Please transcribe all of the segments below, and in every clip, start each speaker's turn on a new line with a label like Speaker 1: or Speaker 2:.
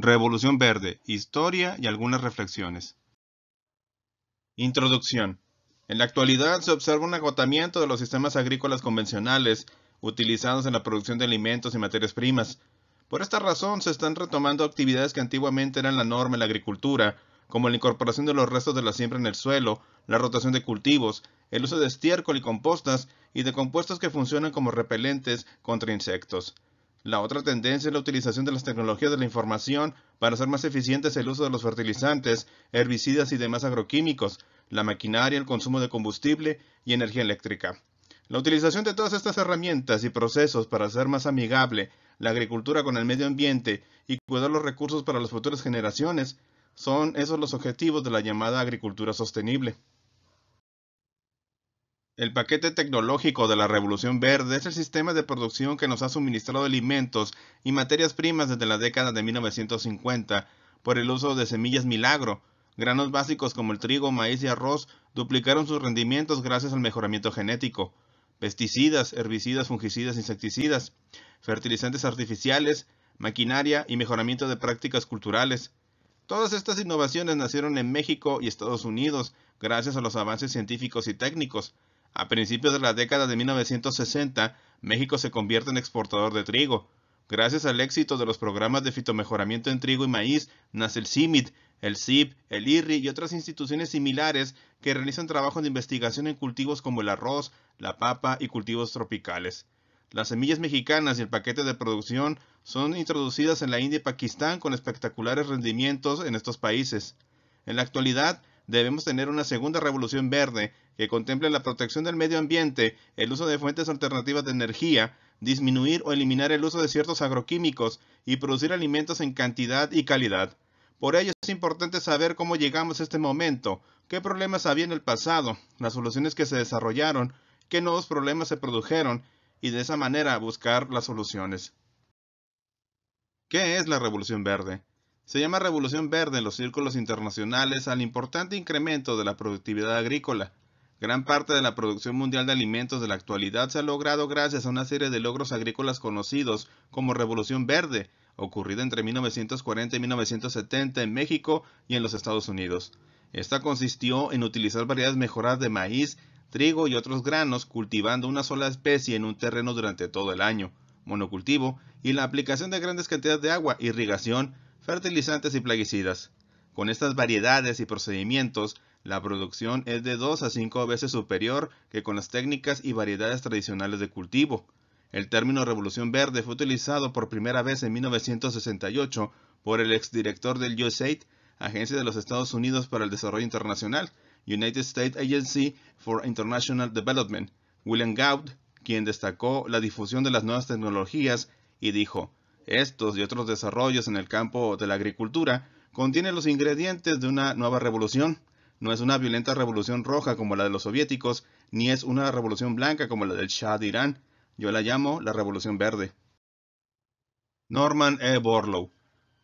Speaker 1: Revolución Verde, Historia y algunas reflexiones. Introducción. En la actualidad se observa un agotamiento de los sistemas agrícolas convencionales utilizados en la producción de alimentos y materias primas. Por esta razón se están retomando actividades que antiguamente eran la norma en la agricultura, como la incorporación de los restos de la siembra en el suelo, la rotación de cultivos, el uso de estiércol y compostas y de compuestos que funcionan como repelentes contra insectos. La otra tendencia es la utilización de las tecnologías de la información para hacer más eficientes el uso de los fertilizantes, herbicidas y demás agroquímicos, la maquinaria, el consumo de combustible y energía eléctrica. La utilización de todas estas herramientas y procesos para hacer más amigable la agricultura con el medio ambiente y cuidar los recursos para las futuras generaciones son esos los objetivos de la llamada agricultura sostenible. El paquete tecnológico de la Revolución Verde es el sistema de producción que nos ha suministrado alimentos y materias primas desde la década de 1950 por el uso de semillas milagro. Granos básicos como el trigo, maíz y arroz duplicaron sus rendimientos gracias al mejoramiento genético. Pesticidas, herbicidas, fungicidas, insecticidas, fertilizantes artificiales, maquinaria y mejoramiento de prácticas culturales. Todas estas innovaciones nacieron en México y Estados Unidos gracias a los avances científicos y técnicos. A principios de la década de 1960, México se convierte en exportador de trigo. Gracias al éxito de los programas de fitomejoramiento en trigo y maíz, nace el CIMIT, el CIP, el IRRI y otras instituciones similares que realizan trabajos de investigación en cultivos como el arroz, la papa y cultivos tropicales. Las semillas mexicanas y el paquete de producción son introducidas en la India y Pakistán con espectaculares rendimientos en estos países. En la actualidad, debemos tener una segunda revolución verde que contemple la protección del medio ambiente, el uso de fuentes alternativas de energía, disminuir o eliminar el uso de ciertos agroquímicos y producir alimentos en cantidad y calidad. Por ello es importante saber cómo llegamos a este momento, qué problemas había en el pasado, las soluciones que se desarrollaron, qué nuevos problemas se produjeron y de esa manera buscar las soluciones. ¿Qué es la Revolución Verde? Se llama Revolución Verde en los círculos internacionales al importante incremento de la productividad agrícola, Gran parte de la producción mundial de alimentos de la actualidad se ha logrado gracias a una serie de logros agrícolas conocidos como Revolución Verde, ocurrida entre 1940 y 1970 en México y en los Estados Unidos. Esta consistió en utilizar variedades mejoradas de maíz, trigo y otros granos cultivando una sola especie en un terreno durante todo el año, monocultivo, y la aplicación de grandes cantidades de agua, irrigación, fertilizantes y plaguicidas. Con estas variedades y procedimientos, la producción es de 2 a 5 veces superior que con las técnicas y variedades tradicionales de cultivo. El término revolución verde fue utilizado por primera vez en 1968 por el exdirector del USAID, Agencia de los Estados Unidos para el Desarrollo Internacional, United States Agency for International Development, William Goud, quien destacó la difusión de las nuevas tecnologías y dijo, estos y otros desarrollos en el campo de la agricultura contienen los ingredientes de una nueva revolución. No es una violenta revolución roja como la de los soviéticos, ni es una revolución blanca como la del Shah de Irán. Yo la llamo la revolución verde. Norman E. Borlow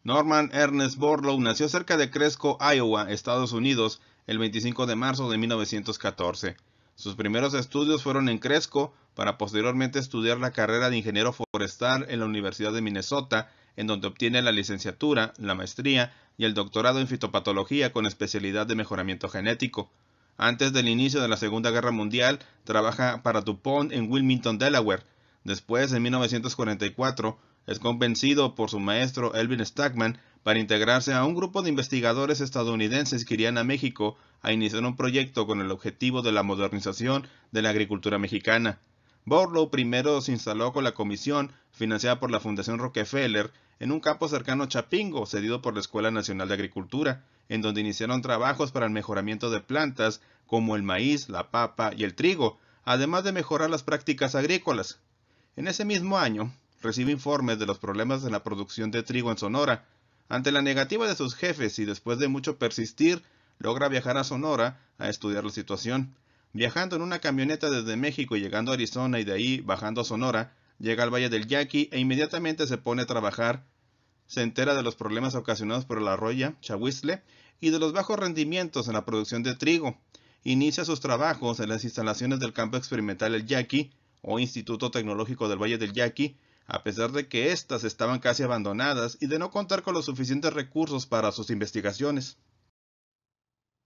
Speaker 1: Norman Ernest Borlow nació cerca de Cresco, Iowa, Estados Unidos, el 25 de marzo de 1914. Sus primeros estudios fueron en Cresco, para posteriormente estudiar la carrera de ingeniero forestal en la Universidad de Minnesota en donde obtiene la licenciatura, la maestría y el doctorado en fitopatología con especialidad de mejoramiento genético. Antes del inicio de la Segunda Guerra Mundial, trabaja para DuPont en Wilmington, Delaware. Después, en 1944, es convencido por su maestro Elvin Stackman para integrarse a un grupo de investigadores estadounidenses que irían a México a iniciar un proyecto con el objetivo de la modernización de la agricultura mexicana. Borlow primero se instaló con la comisión, financiada por la Fundación Rockefeller, en un campo cercano a Chapingo, cedido por la Escuela Nacional de Agricultura, en donde iniciaron trabajos para el mejoramiento de plantas como el maíz, la papa y el trigo, además de mejorar las prácticas agrícolas. En ese mismo año, recibe informes de los problemas de la producción de trigo en Sonora. Ante la negativa de sus jefes y después de mucho persistir, logra viajar a Sonora a estudiar la situación. Viajando en una camioneta desde México y llegando a Arizona y de ahí bajando a Sonora, llega al Valle del Yaqui e inmediatamente se pone a trabajar. Se entera de los problemas ocasionados por la arroya Chahuizle, y de los bajos rendimientos en la producción de trigo. Inicia sus trabajos en las instalaciones del campo experimental El Yaqui, o Instituto Tecnológico del Valle del Yaqui, a pesar de que éstas estaban casi abandonadas y de no contar con los suficientes recursos para sus investigaciones.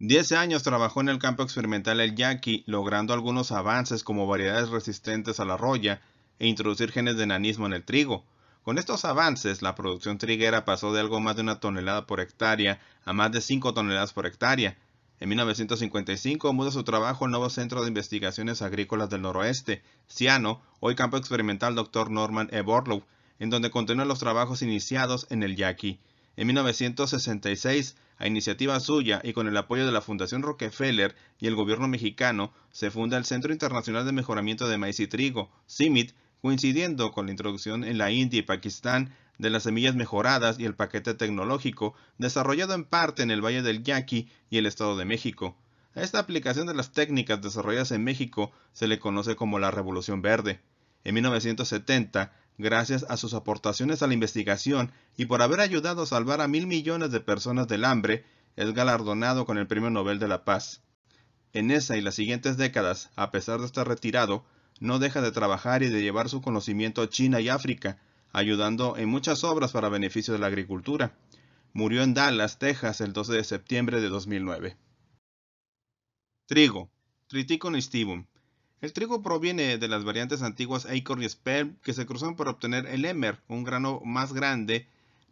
Speaker 1: Diez años trabajó en el campo experimental El Yaqui, logrando algunos avances como variedades resistentes a la roya, e introducir genes de enanismo en el trigo. Con estos avances, la producción triguera pasó de algo más de una tonelada por hectárea a más de 5 toneladas por hectárea. En 1955 muda su trabajo al nuevo Centro de Investigaciones Agrícolas del Noroeste, Ciano, hoy campo experimental Dr. Norman E. Borlow, en donde continúa los trabajos iniciados en el Yaqui. En 1966, a iniciativa suya y con el apoyo de la Fundación Rockefeller y el gobierno mexicano, se funda el Centro Internacional de Mejoramiento de Maíz y Trigo, CIMIT, coincidiendo con la introducción en la India y Pakistán de las semillas mejoradas y el paquete tecnológico desarrollado en parte en el Valle del Yaqui y el Estado de México. A esta aplicación de las técnicas desarrolladas en México se le conoce como la Revolución Verde. En 1970, gracias a sus aportaciones a la investigación y por haber ayudado a salvar a mil millones de personas del hambre, es galardonado con el Premio Nobel de la Paz. En esa y las siguientes décadas, a pesar de estar retirado, no deja de trabajar y de llevar su conocimiento a China y África, ayudando en muchas obras para beneficio de la agricultura. Murió en Dallas, Texas, el 12 de septiembre de 2009. Trigo, Triticum estivum. El trigo proviene de las variantes antiguas Acorn y Sperm que se cruzan para obtener el Emmer, un grano más grande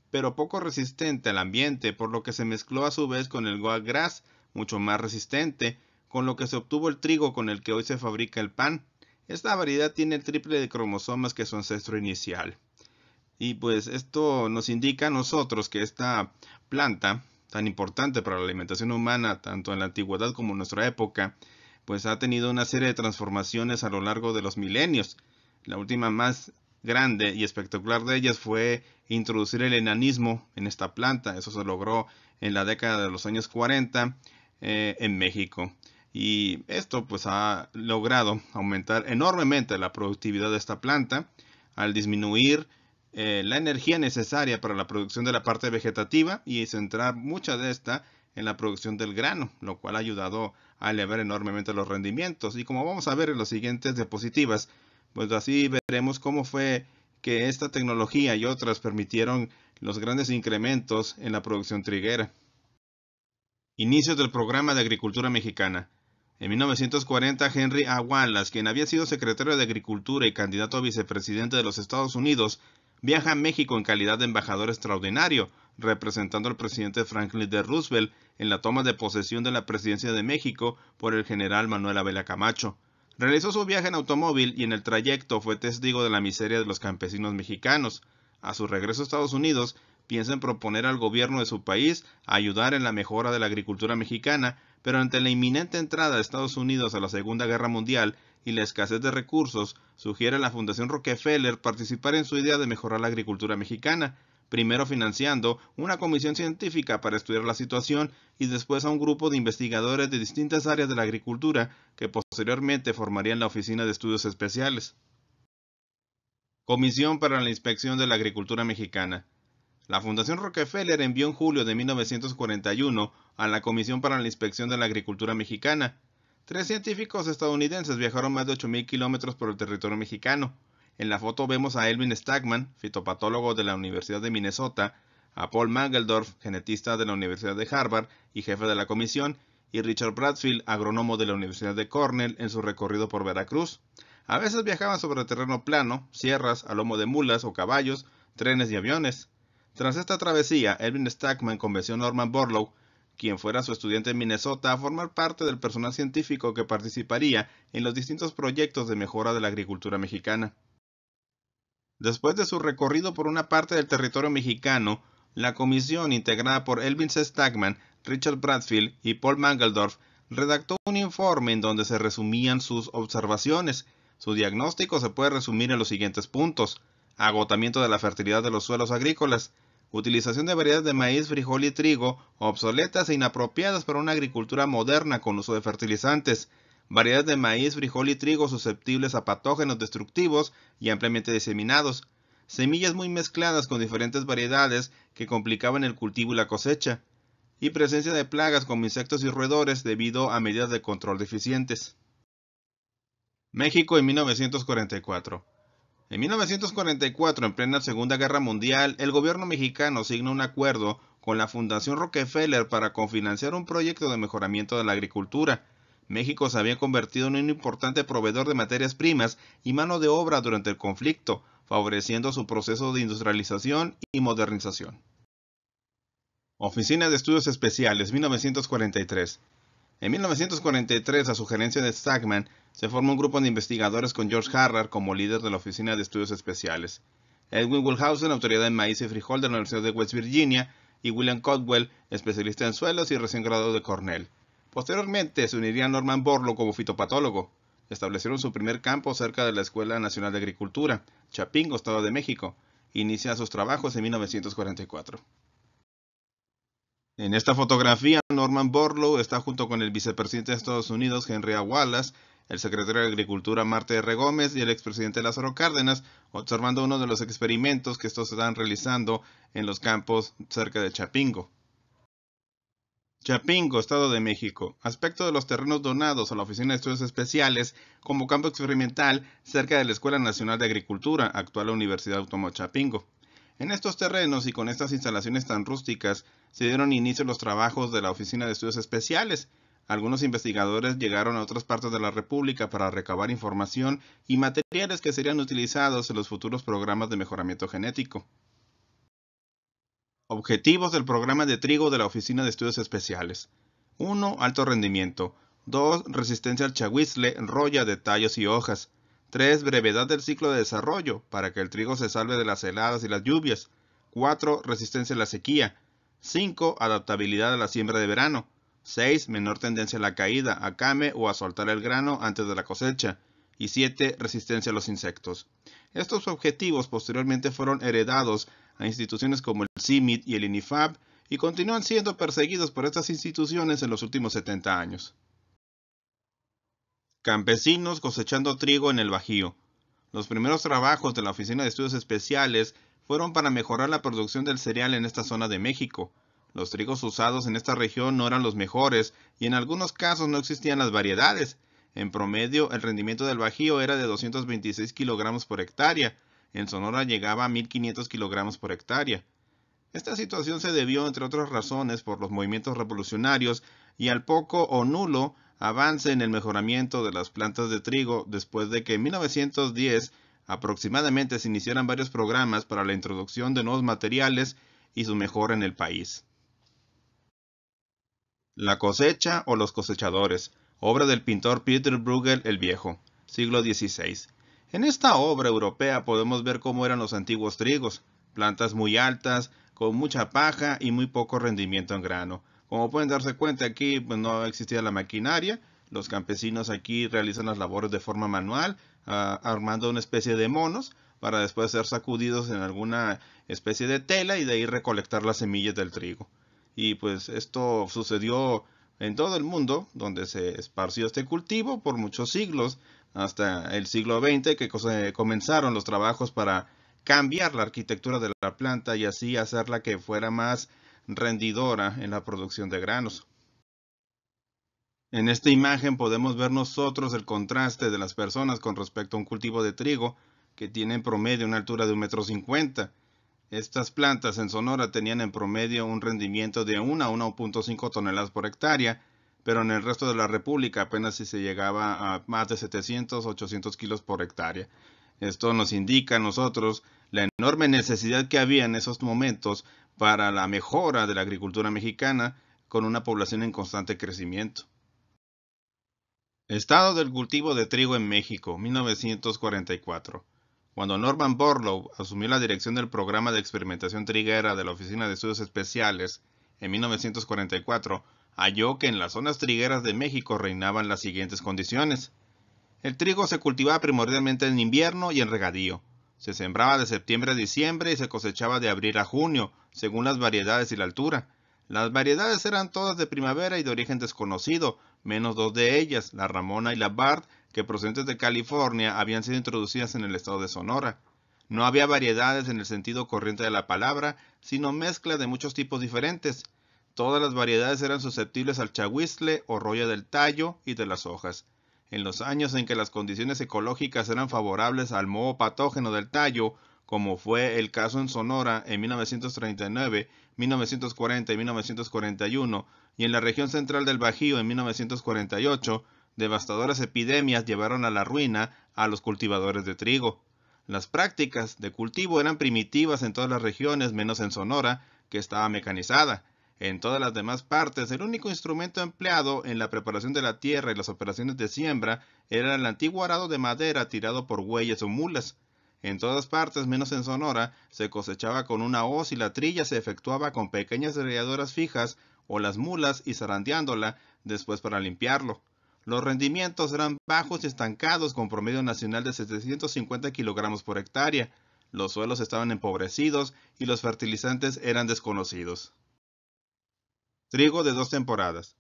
Speaker 1: pero poco resistente al ambiente, por lo que se mezcló a su vez con el Goat grass, mucho más resistente, con lo que se obtuvo el trigo con el que hoy se fabrica el pan. Esta variedad tiene el triple de cromosomas que su ancestro inicial. Y pues esto nos indica a nosotros que esta planta, tan importante para la alimentación humana, tanto en la antigüedad como en nuestra época, pues ha tenido una serie de transformaciones a lo largo de los milenios. La última más grande y espectacular de ellas fue introducir el enanismo en esta planta. Eso se logró en la década de los años 40 eh, en México y esto pues ha logrado aumentar enormemente la productividad de esta planta al disminuir eh, la energía necesaria para la producción de la parte vegetativa y centrar mucha de esta en la producción del grano, lo cual ha ayudado a elevar enormemente los rendimientos. Y como vamos a ver en las siguientes diapositivas, pues así veremos cómo fue que esta tecnología y otras permitieron los grandes incrementos en la producción triguera. Inicios del programa de agricultura mexicana. En 1940, Henry A. Wallace, quien había sido secretario de Agricultura y candidato a vicepresidente de los Estados Unidos, viaja a México en calidad de embajador extraordinario, representando al presidente Franklin D. Roosevelt en la toma de posesión de la presidencia de México por el general Manuel Abela Camacho. Realizó su viaje en automóvil y en el trayecto fue testigo de la miseria de los campesinos mexicanos. A su regreso a Estados Unidos, piensa en proponer al gobierno de su país ayudar en la mejora de la agricultura mexicana pero ante la inminente entrada de Estados Unidos a la Segunda Guerra Mundial y la escasez de recursos, sugiere a la Fundación Rockefeller participar en su idea de mejorar la agricultura mexicana, primero financiando una comisión científica para estudiar la situación y después a un grupo de investigadores de distintas áreas de la agricultura que posteriormente formarían la Oficina de Estudios Especiales. Comisión para la Inspección de la Agricultura Mexicana. La Fundación Rockefeller envió en julio de 1941 a la Comisión para la Inspección de la Agricultura Mexicana. Tres científicos estadounidenses viajaron más de 8.000 kilómetros por el territorio mexicano. En la foto vemos a Elvin Stagman, fitopatólogo de la Universidad de Minnesota, a Paul Mangeldorf, genetista de la Universidad de Harvard y jefe de la comisión, y Richard Bradfield, agrónomo de la Universidad de Cornell, en su recorrido por Veracruz. A veces viajaban sobre terreno plano, sierras, a lomo de mulas o caballos, trenes y aviones. Tras esta travesía, Elvin Stackman convenció a Norman Borlaug, quien fuera su estudiante en Minnesota, a formar parte del personal científico que participaría en los distintos proyectos de mejora de la agricultura mexicana. Después de su recorrido por una parte del territorio mexicano, la comisión, integrada por Elvin Stackman, Richard Bradfield y Paul Mangeldorf, redactó un informe en donde se resumían sus observaciones. Su diagnóstico se puede resumir en los siguientes puntos. Agotamiento de la fertilidad de los suelos agrícolas, Utilización de variedades de maíz, frijol y trigo obsoletas e inapropiadas para una agricultura moderna con uso de fertilizantes. Variedades de maíz, frijol y trigo susceptibles a patógenos destructivos y ampliamente diseminados. Semillas muy mezcladas con diferentes variedades que complicaban el cultivo y la cosecha. Y presencia de plagas como insectos y roedores debido a medidas de control deficientes. México en 1944. En 1944, en plena Segunda Guerra Mundial, el gobierno mexicano signa un acuerdo con la Fundación Rockefeller para cofinanciar un proyecto de mejoramiento de la agricultura. México se había convertido en un importante proveedor de materias primas y mano de obra durante el conflicto, favoreciendo su proceso de industrialización y modernización. Oficina de Estudios Especiales 1943 En 1943, a sugerencia de Stagman, se formó un grupo de investigadores con George Harrar como líder de la Oficina de Estudios Especiales. Edwin Woolhausen, autoridad en maíz y frijol de la Universidad de West Virginia, y William Codwell, especialista en suelos y recién graduado de Cornell. Posteriormente se uniría Norman Borlow como fitopatólogo. Establecieron su primer campo cerca de la Escuela Nacional de Agricultura, Chapingo, Estado de México. Inicia sus trabajos en 1944. En esta fotografía, Norman Borlow está junto con el vicepresidente de Estados Unidos, Henry Wallace, el secretario de Agricultura Marte R. Gómez y el expresidente Lázaro Cárdenas, observando uno de los experimentos que estos están realizando en los campos cerca de Chapingo. Chapingo, Estado de México. Aspecto de los terrenos donados a la Oficina de Estudios Especiales como campo experimental cerca de la Escuela Nacional de Agricultura, actual Universidad Autónoma de Chapingo. En estos terrenos y con estas instalaciones tan rústicas se dieron inicio los trabajos de la Oficina de Estudios Especiales, algunos investigadores llegaron a otras partes de la República para recabar información y materiales que serían utilizados en los futuros programas de mejoramiento genético. Objetivos del programa de trigo de la Oficina de Estudios Especiales. 1. Alto rendimiento. 2. Resistencia al chahuizle, roya de tallos y hojas. 3. Brevedad del ciclo de desarrollo, para que el trigo se salve de las heladas y las lluvias. 4. Resistencia a la sequía. 5. Adaptabilidad a la siembra de verano. 6. Menor tendencia a la caída, a came o a soltar el grano antes de la cosecha. Y 7. Resistencia a los insectos. Estos objetivos posteriormente fueron heredados a instituciones como el CIMIT y el INIFAB y continúan siendo perseguidos por estas instituciones en los últimos 70 años. Campesinos cosechando trigo en el Bajío. Los primeros trabajos de la Oficina de Estudios Especiales fueron para mejorar la producción del cereal en esta zona de México. Los trigos usados en esta región no eran los mejores y en algunos casos no existían las variedades. En promedio, el rendimiento del Bajío era de 226 kilogramos por hectárea. En Sonora llegaba a 1500 kilogramos por hectárea. Esta situación se debió, entre otras razones, por los movimientos revolucionarios y al poco o nulo avance en el mejoramiento de las plantas de trigo después de que en 1910 aproximadamente se iniciaran varios programas para la introducción de nuevos materiales y su mejora en el país. La cosecha o los cosechadores, obra del pintor Peter Bruegel el Viejo, siglo XVI. En esta obra europea podemos ver cómo eran los antiguos trigos, plantas muy altas, con mucha paja y muy poco rendimiento en grano. Como pueden darse cuenta aquí pues, no existía la maquinaria, los campesinos aquí realizan las labores de forma manual, ah, armando una especie de monos para después ser sacudidos en alguna especie de tela y de ahí recolectar las semillas del trigo. Y pues esto sucedió en todo el mundo, donde se esparció este cultivo por muchos siglos, hasta el siglo XX, que comenzaron los trabajos para cambiar la arquitectura de la planta y así hacerla que fuera más rendidora en la producción de granos. En esta imagen podemos ver nosotros el contraste de las personas con respecto a un cultivo de trigo que tiene en promedio una altura de un metro estas plantas en Sonora tenían en promedio un rendimiento de 1 a 1.5 toneladas por hectárea, pero en el resto de la República apenas si se llegaba a más de 700-800 kilos por hectárea. Esto nos indica a nosotros la enorme necesidad que había en esos momentos para la mejora de la agricultura mexicana con una población en constante crecimiento. Estado del cultivo de trigo en México, 1944. Cuando Norman Borlaug asumió la dirección del programa de experimentación triguera de la Oficina de Estudios Especiales en 1944, halló que en las zonas trigueras de México reinaban las siguientes condiciones. El trigo se cultivaba primordialmente en invierno y en regadío. Se sembraba de septiembre a diciembre y se cosechaba de abril a junio, según las variedades y la altura. Las variedades eran todas de primavera y de origen desconocido, menos dos de ellas, la Ramona y la Bard, que procedentes de California habían sido introducidas en el estado de Sonora. No había variedades en el sentido corriente de la palabra, sino mezcla de muchos tipos diferentes. Todas las variedades eran susceptibles al chahuizle o roya del tallo y de las hojas. En los años en que las condiciones ecológicas eran favorables al moho patógeno del tallo, como fue el caso en Sonora en 1939, 1940 y 1941, y en la región central del Bajío en 1948, devastadoras epidemias llevaron a la ruina a los cultivadores de trigo. Las prácticas de cultivo eran primitivas en todas las regiones menos en Sonora, que estaba mecanizada. En todas las demás partes, el único instrumento empleado en la preparación de la tierra y las operaciones de siembra era el antiguo arado de madera tirado por bueyes o mulas. En todas partes, menos en Sonora, se cosechaba con una hoz y la trilla se efectuaba con pequeñas herreadoras fijas o las mulas y zarandeándola después para limpiarlo. Los rendimientos eran bajos y estancados con promedio nacional de 750 kilogramos por hectárea. Los suelos estaban empobrecidos y los fertilizantes eran desconocidos. Trigo de dos temporadas.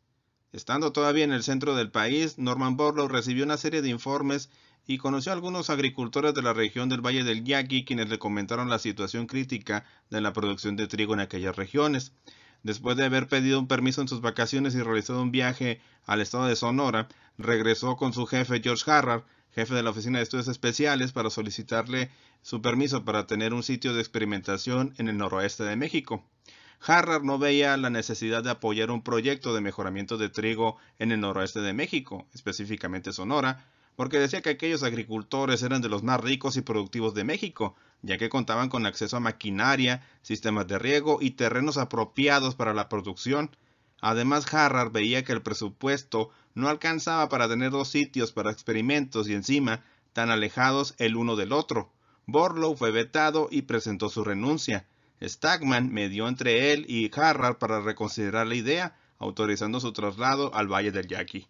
Speaker 1: Estando todavía en el centro del país, Norman Borlow recibió una serie de informes y conoció a algunos agricultores de la región del Valle del Yaqui quienes le comentaron la situación crítica de la producción de trigo en aquellas regiones. Después de haber pedido un permiso en sus vacaciones y realizado un viaje al estado de Sonora, regresó con su jefe George Harrar, jefe de la Oficina de Estudios Especiales, para solicitarle su permiso para tener un sitio de experimentación en el noroeste de México. Harrar no veía la necesidad de apoyar un proyecto de mejoramiento de trigo en el noroeste de México, específicamente Sonora, porque decía que aquellos agricultores eran de los más ricos y productivos de México, ya que contaban con acceso a maquinaria, sistemas de riego y terrenos apropiados para la producción. Además, Harrar veía que el presupuesto no alcanzaba para tener dos sitios para experimentos y encima tan alejados el uno del otro. Borlow fue vetado y presentó su renuncia. Stagman medió entre él y Harrard para reconsiderar la idea, autorizando su traslado al Valle del Yaqui.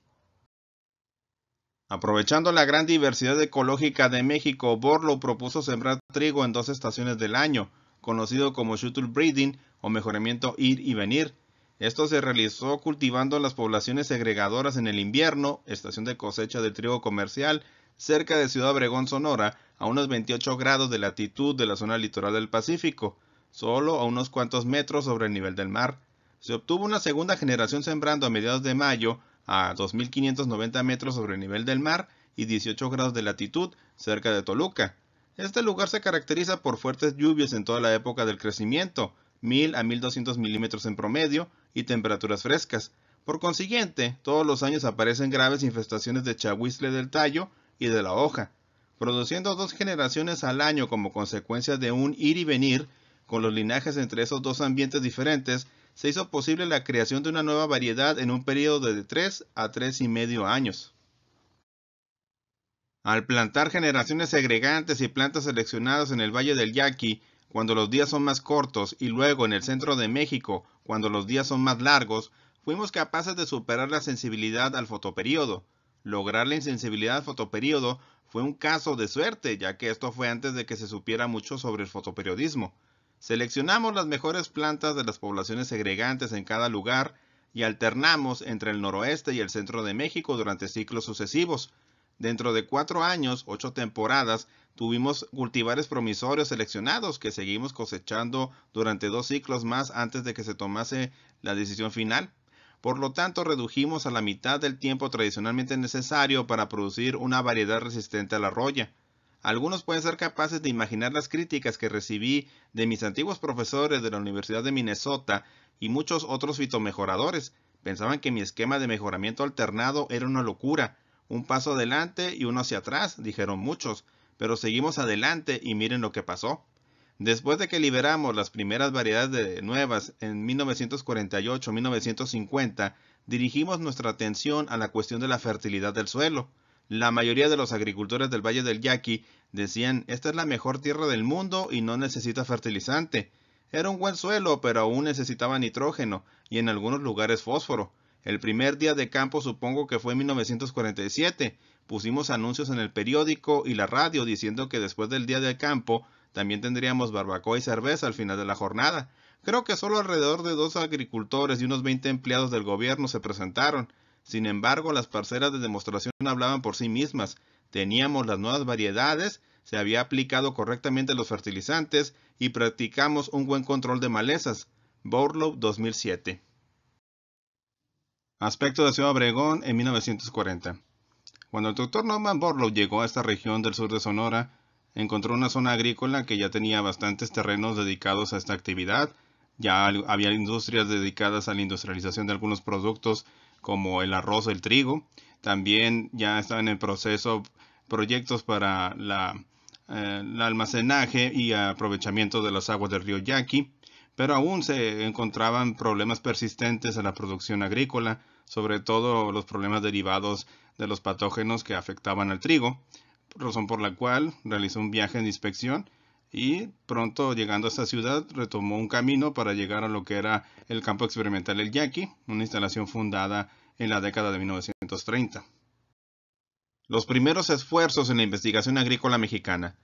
Speaker 1: Aprovechando la gran diversidad ecológica de México, Borlo propuso sembrar trigo en dos estaciones del año, conocido como shuttle breeding o mejoramiento ir y venir. Esto se realizó cultivando las poblaciones segregadoras en el invierno, estación de cosecha de trigo comercial, cerca de Ciudad Obregón, Sonora, a unos 28 grados de latitud de la zona litoral del Pacífico, solo a unos cuantos metros sobre el nivel del mar. Se obtuvo una segunda generación sembrando a mediados de mayo a 2.590 metros sobre el nivel del mar y 18 grados de latitud cerca de Toluca. Este lugar se caracteriza por fuertes lluvias en toda la época del crecimiento, 1000 a 1200 milímetros en promedio, y temperaturas frescas. Por consiguiente, todos los años aparecen graves infestaciones de chahuisle del tallo y de la hoja, produciendo dos generaciones al año como consecuencia de un ir y venir con los linajes entre esos dos ambientes diferentes se hizo posible la creación de una nueva variedad en un periodo de 3 a 3 y medio años. Al plantar generaciones segregantes y plantas seleccionadas en el Valle del Yaqui, cuando los días son más cortos, y luego en el centro de México, cuando los días son más largos, fuimos capaces de superar la sensibilidad al fotoperiodo. Lograr la insensibilidad al fotoperiodo fue un caso de suerte, ya que esto fue antes de que se supiera mucho sobre el fotoperiodismo. Seleccionamos las mejores plantas de las poblaciones segregantes en cada lugar y alternamos entre el noroeste y el centro de México durante ciclos sucesivos. Dentro de cuatro años, ocho temporadas, tuvimos cultivares promisorios seleccionados que seguimos cosechando durante dos ciclos más antes de que se tomase la decisión final. Por lo tanto, redujimos a la mitad del tiempo tradicionalmente necesario para producir una variedad resistente a la roya. Algunos pueden ser capaces de imaginar las críticas que recibí de mis antiguos profesores de la Universidad de Minnesota y muchos otros fitomejoradores. Pensaban que mi esquema de mejoramiento alternado era una locura. Un paso adelante y uno hacia atrás, dijeron muchos, pero seguimos adelante y miren lo que pasó. Después de que liberamos las primeras variedades de nuevas en 1948-1950, dirigimos nuestra atención a la cuestión de la fertilidad del suelo. La mayoría de los agricultores del Valle del Yaqui Decían, esta es la mejor tierra del mundo y no necesita fertilizante. Era un buen suelo, pero aún necesitaba nitrógeno y en algunos lugares fósforo. El primer día de campo supongo que fue en 1947. Pusimos anuncios en el periódico y la radio diciendo que después del día de campo también tendríamos barbacoa y cerveza al final de la jornada. Creo que solo alrededor de dos agricultores y unos 20 empleados del gobierno se presentaron. Sin embargo, las parceras de demostración hablaban por sí mismas. Teníamos las nuevas variedades, se había aplicado correctamente los fertilizantes y practicamos un buen control de malezas. Borlow 2007. Aspecto de Ciudad Abregón en 1940. Cuando el doctor Norman Borlow llegó a esta región del sur de Sonora, encontró una zona agrícola que ya tenía bastantes terrenos dedicados a esta actividad. Ya había industrias dedicadas a la industrialización de algunos productos como el arroz, el trigo. También ya estaban en el proceso proyectos para eh, el almacenaje y aprovechamiento de las aguas del río Yaqui, pero aún se encontraban problemas persistentes en la producción agrícola, sobre todo los problemas derivados de los patógenos que afectaban al trigo, razón por la cual realizó un viaje de inspección y pronto llegando a esta ciudad retomó un camino para llegar a lo que era el campo experimental El Yaqui, una instalación fundada en la década de 1930. Los primeros esfuerzos en la investigación agrícola mexicana.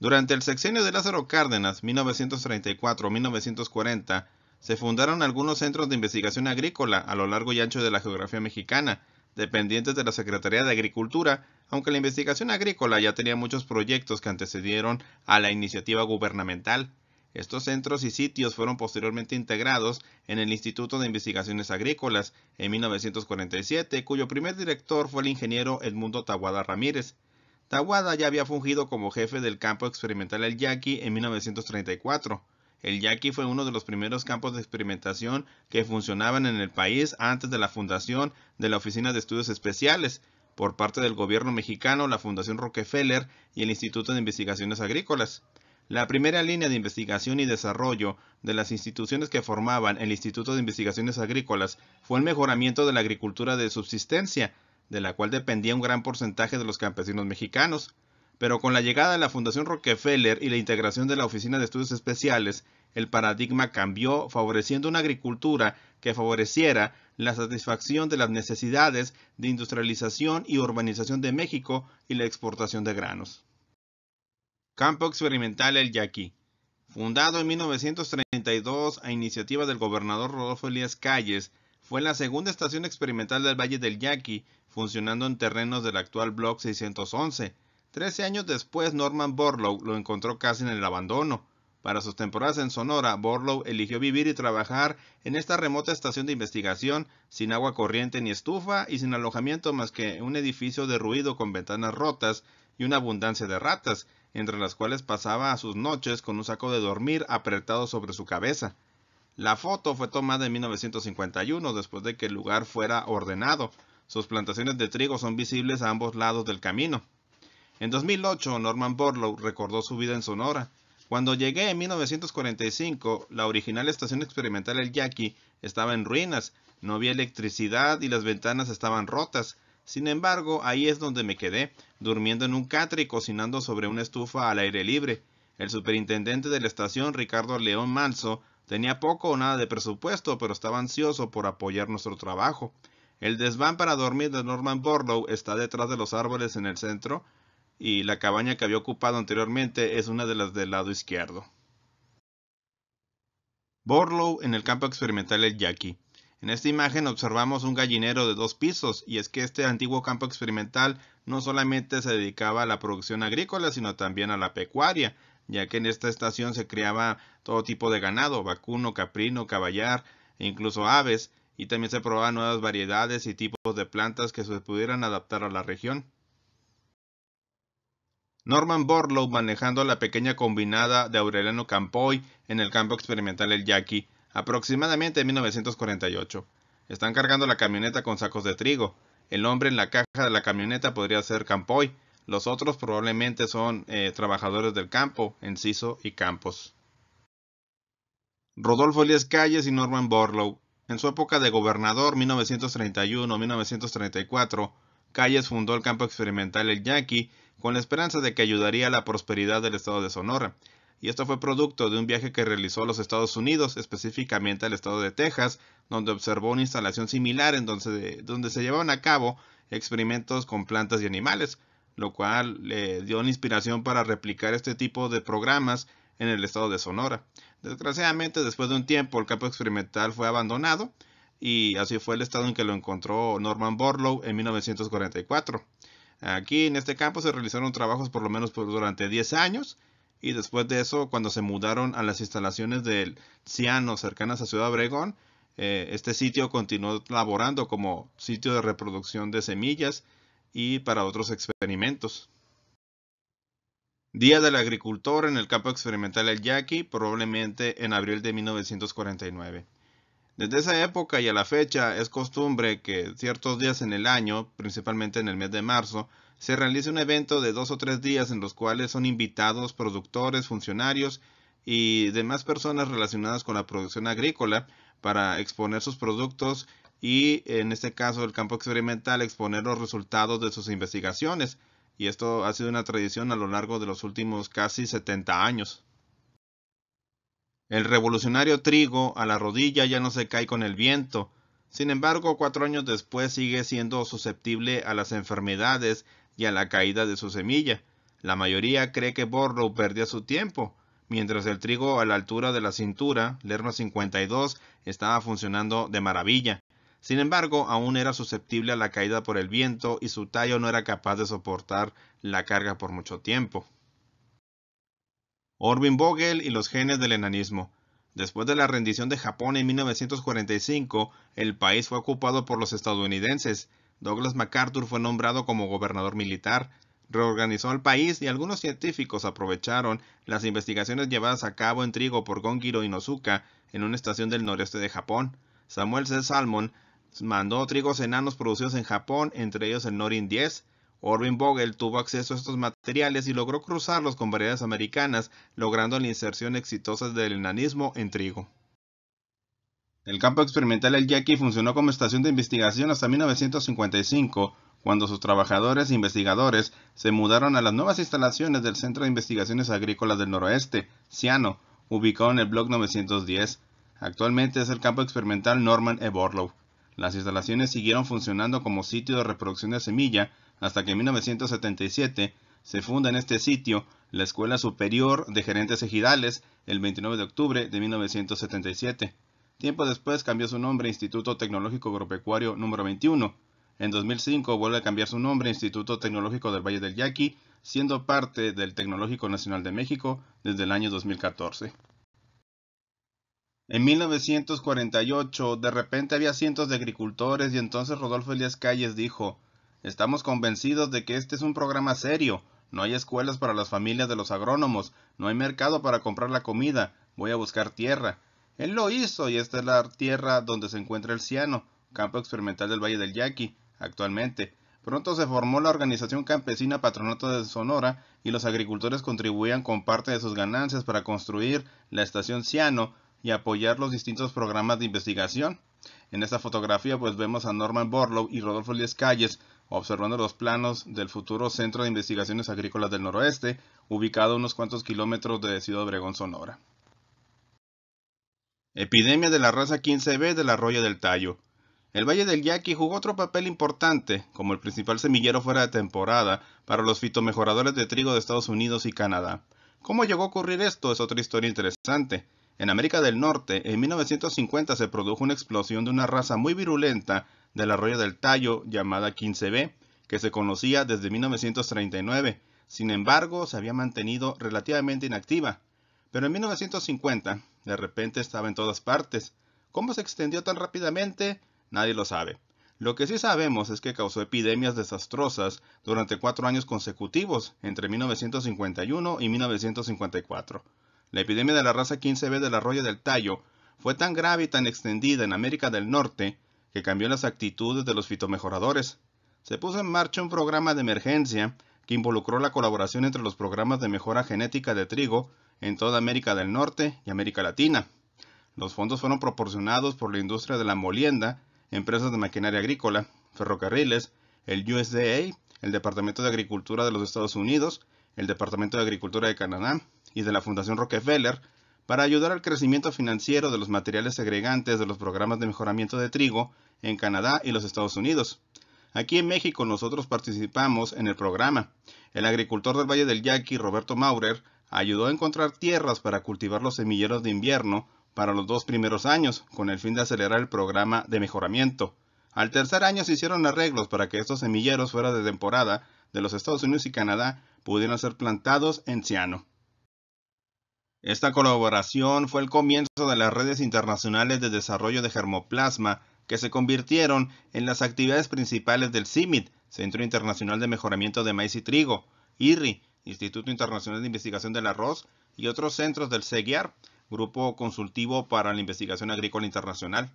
Speaker 1: Durante el sexenio de Lázaro Cárdenas, 1934-1940, se fundaron algunos centros de investigación agrícola a lo largo y ancho de la geografía mexicana, dependientes de la Secretaría de Agricultura, aunque la investigación agrícola ya tenía muchos proyectos que antecedieron a la iniciativa gubernamental. Estos centros y sitios fueron posteriormente integrados en el Instituto de Investigaciones Agrícolas en 1947, cuyo primer director fue el ingeniero Edmundo Tawada Ramírez. Tawada ya había fungido como jefe del campo experimental El Yaqui en 1934. El Yaqui fue uno de los primeros campos de experimentación que funcionaban en el país antes de la fundación de la Oficina de Estudios Especiales por parte del gobierno mexicano, la Fundación Rockefeller y el Instituto de Investigaciones Agrícolas. La primera línea de investigación y desarrollo de las instituciones que formaban el Instituto de Investigaciones Agrícolas fue el mejoramiento de la agricultura de subsistencia, de la cual dependía un gran porcentaje de los campesinos mexicanos. Pero con la llegada de la Fundación Rockefeller y la integración de la Oficina de Estudios Especiales, el paradigma cambió, favoreciendo una agricultura que favoreciera la satisfacción de las necesidades de industrialización y urbanización de México y la exportación de granos. Campo Experimental El Yaqui. Fundado en 1932 a iniciativa del gobernador Rodolfo Elías Calles, fue la segunda estación experimental del Valle del Yaqui, funcionando en terrenos del actual Block 611. Trece años después, Norman Borlow lo encontró casi en el abandono. Para sus temporadas en Sonora, Borlow eligió vivir y trabajar en esta remota estación de investigación, sin agua corriente ni estufa y sin alojamiento más que un edificio derruido con ventanas rotas y una abundancia de ratas, entre las cuales pasaba a sus noches con un saco de dormir apretado sobre su cabeza. La foto fue tomada en 1951 después de que el lugar fuera ordenado. Sus plantaciones de trigo son visibles a ambos lados del camino. En 2008, Norman Borlow recordó su vida en Sonora. Cuando llegué en 1945, la original estación experimental El Yaqui estaba en ruinas, no había electricidad y las ventanas estaban rotas. Sin embargo, ahí es donde me quedé, durmiendo en un catre y cocinando sobre una estufa al aire libre. El superintendente de la estación, Ricardo León Manso, tenía poco o nada de presupuesto, pero estaba ansioso por apoyar nuestro trabajo. El desván para dormir de Norman Borlow está detrás de los árboles en el centro, y la cabaña que había ocupado anteriormente es una de las del lado izquierdo. Borlow en el campo experimental El jackie en esta imagen observamos un gallinero de dos pisos y es que este antiguo campo experimental no solamente se dedicaba a la producción agrícola sino también a la pecuaria, ya que en esta estación se criaba todo tipo de ganado, vacuno, caprino, caballar e incluso aves, y también se probaban nuevas variedades y tipos de plantas que se pudieran adaptar a la región. Norman Borlow manejando la pequeña combinada de Aureliano Campoy en el campo experimental El Yaqui aproximadamente en 1948. Están cargando la camioneta con sacos de trigo. El hombre en la caja de la camioneta podría ser Campoy. Los otros probablemente son eh, trabajadores del campo, Enciso y Campos. Rodolfo Elías Calles y Norman Borlow. En su época de gobernador 1931-1934, Calles fundó el campo experimental El Yaqui con la esperanza de que ayudaría a la prosperidad del estado de Sonora y esto fue producto de un viaje que realizó a los Estados Unidos, específicamente al estado de Texas, donde observó una instalación similar en donde, se, llevaban a cabo experimentos con plantas y animales, lo cual le dio una inspiración para replicar este tipo de programas en el estado de Sonora. Desgraciadamente, después de un tiempo, el campo experimental fue abandonado y así fue el estado en que lo encontró Norman Borlow en 1944. Aquí en este campo se realizaron trabajos por lo menos durante 10 años y después de eso, cuando se mudaron a las instalaciones del Ciano cercanas a Ciudad Obregón, eh, este sitio continuó laborando como sitio de reproducción de semillas y para otros experimentos. Día del Agricultor en el campo experimental El Yaqui, probablemente en abril de 1949. Desde esa época y a la fecha es costumbre que ciertos días en el año, principalmente en el mes de marzo, se realiza un evento de dos o tres días en los cuales son invitados productores, funcionarios y demás personas relacionadas con la producción agrícola para exponer sus productos y en este caso el campo experimental exponer los resultados de sus investigaciones. Y esto ha sido una tradición a lo largo de los últimos casi 70 años. El revolucionario trigo a la rodilla ya no se cae con el viento. Sin embargo, cuatro años después sigue siendo susceptible a las enfermedades y a la caída de su semilla. La mayoría cree que Borrow perdía su tiempo, mientras el trigo a la altura de la cintura, Lerma 52, estaba funcionando de maravilla. Sin embargo, aún era susceptible a la caída por el viento y su tallo no era capaz de soportar la carga por mucho tiempo. Orvin Vogel y los genes del enanismo. Después de la rendición de Japón en 1945, el país fue ocupado por los estadounidenses, Douglas MacArthur fue nombrado como gobernador militar, reorganizó el país y algunos científicos aprovecharon las investigaciones llevadas a cabo en trigo por y Inosuka en una estación del noreste de Japón. Samuel C. Salmon mandó trigos enanos producidos en Japón, entre ellos el Norin 10. Orvin Vogel tuvo acceso a estos materiales y logró cruzarlos con variedades americanas, logrando la inserción exitosa del enanismo en trigo. El campo experimental El Yaqui funcionó como estación de investigación hasta 1955, cuando sus trabajadores e investigadores se mudaron a las nuevas instalaciones del Centro de Investigaciones Agrícolas del Noroeste, Ciano, ubicado en el Block 910. Actualmente es el campo experimental Norman E. Borlow. Las instalaciones siguieron funcionando como sitio de reproducción de semilla hasta que en 1977 se funda en este sitio la Escuela Superior de Gerentes Ejidales el 29 de octubre de 1977. Tiempo después cambió su nombre a Instituto Tecnológico Agropecuario número 21. En 2005 vuelve a cambiar su nombre a Instituto Tecnológico del Valle del Yaqui, siendo parte del Tecnológico Nacional de México desde el año 2014. En 1948, de repente había cientos de agricultores y entonces Rodolfo Elías Calles dijo, Estamos convencidos de que este es un programa serio, no hay escuelas para las familias de los agrónomos, no hay mercado para comprar la comida, voy a buscar tierra, él lo hizo y esta es la tierra donde se encuentra el ciano, campo experimental del Valle del Yaqui, actualmente. Pronto se formó la organización campesina Patronato de Sonora y los agricultores contribuían con parte de sus ganancias para construir la estación Ciano y apoyar los distintos programas de investigación. En esta fotografía pues vemos a Norman Borlow y Rodolfo Líez Calles observando los planos del futuro Centro de Investigaciones Agrícolas del Noroeste, ubicado a unos cuantos kilómetros de Ciudad Obregón, Sonora epidemia de la raza 15B del arroyo del Tallo. El Valle del Yaqui jugó otro papel importante, como el principal semillero fuera de temporada para los fitomejoradores de trigo de Estados Unidos y Canadá. ¿Cómo llegó a ocurrir esto? Es otra historia interesante. En América del Norte, en 1950 se produjo una explosión de una raza muy virulenta del arroyo del Tallo llamada 15B, que se conocía desde 1939. Sin embargo, se había mantenido relativamente inactiva. Pero en 1950, de repente estaba en todas partes. ¿Cómo se extendió tan rápidamente? Nadie lo sabe. Lo que sí sabemos es que causó epidemias desastrosas durante cuatro años consecutivos, entre 1951 y 1954. La epidemia de la raza 15B del arroyo del Tallo fue tan grave y tan extendida en América del Norte que cambió las actitudes de los fitomejoradores. Se puso en marcha un programa de emergencia que involucró la colaboración entre los programas de mejora genética de trigo en toda América del Norte y América Latina. Los fondos fueron proporcionados por la industria de la molienda, empresas de maquinaria agrícola, ferrocarriles, el USDA, el Departamento de Agricultura de los Estados Unidos, el Departamento de Agricultura de Canadá y de la Fundación Rockefeller para ayudar al crecimiento financiero de los materiales segregantes de los programas de mejoramiento de trigo en Canadá y los Estados Unidos. Aquí en México nosotros participamos en el programa. El agricultor del Valle del Yaqui, Roberto Maurer, ayudó a encontrar tierras para cultivar los semilleros de invierno para los dos primeros años, con el fin de acelerar el programa de mejoramiento. Al tercer año se hicieron arreglos para que estos semilleros fuera de temporada de los Estados Unidos y Canadá pudieran ser plantados en ciano. Esta colaboración fue el comienzo de las redes internacionales de desarrollo de germoplasma que se convirtieron en las actividades principales del CIMIT, Centro Internacional de Mejoramiento de Maíz y Trigo, IRRI, Instituto Internacional de Investigación del Arroz y otros centros del CEGIAR, Grupo Consultivo para la Investigación Agrícola Internacional.